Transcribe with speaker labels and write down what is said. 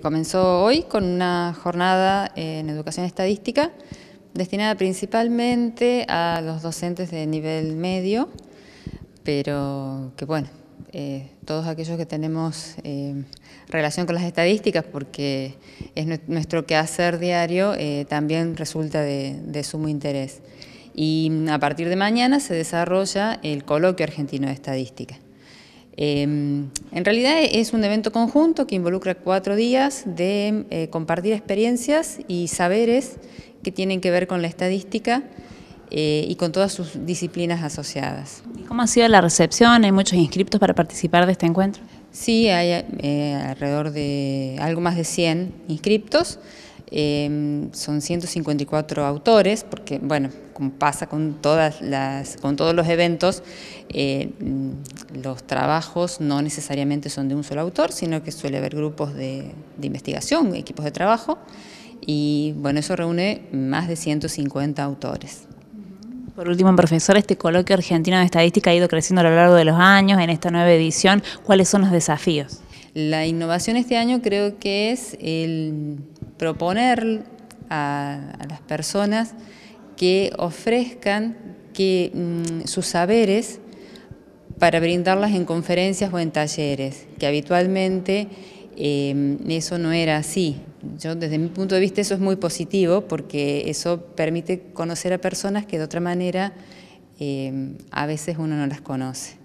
Speaker 1: Comenzó hoy con una jornada en educación estadística destinada principalmente a los docentes de nivel medio, pero que bueno, eh, todos aquellos que tenemos eh, relación con las estadísticas, porque es nuestro quehacer diario, eh, también resulta de sumo interés. Y mm, a partir de mañana se desarrolla el coloquio argentino de estadística. Em, en realidad es un evento conjunto que involucra cuatro días de eh, compartir experiencias y saberes que tienen que ver con la estadística eh, y con todas sus disciplinas asociadas.
Speaker 2: ¿Y cómo ha sido la recepción? ¿Hay muchos inscriptos para participar de este encuentro?
Speaker 1: Sí, hay eh, alrededor de algo más de 100 inscriptos. Em, son 154 autores, porque bueno, como pasa con, todas las, con todos los eventos, los trabajos no necesariamente son de un solo autor, sino que suele haber grupos de, investigación, equipos de trabajo, y bueno, eso reúne más de 150
Speaker 2: autores. Por último, profesor, este coloquio argentino de estadística ha ido creciendo a lo largo de los años. En esta nueva edición, ¿cuáles son los desafíos?
Speaker 1: La innovación este año creo que es el proponer a, las personas que ofrezcan que mm, sus saberes para brindarlas en conferencias o en talleres, que habitualmente em, eso no era así. Yo desde mi punto de vista eso es muy positivo porque eso permite conocer a personas que de otra manera em, a veces uno no las conoce.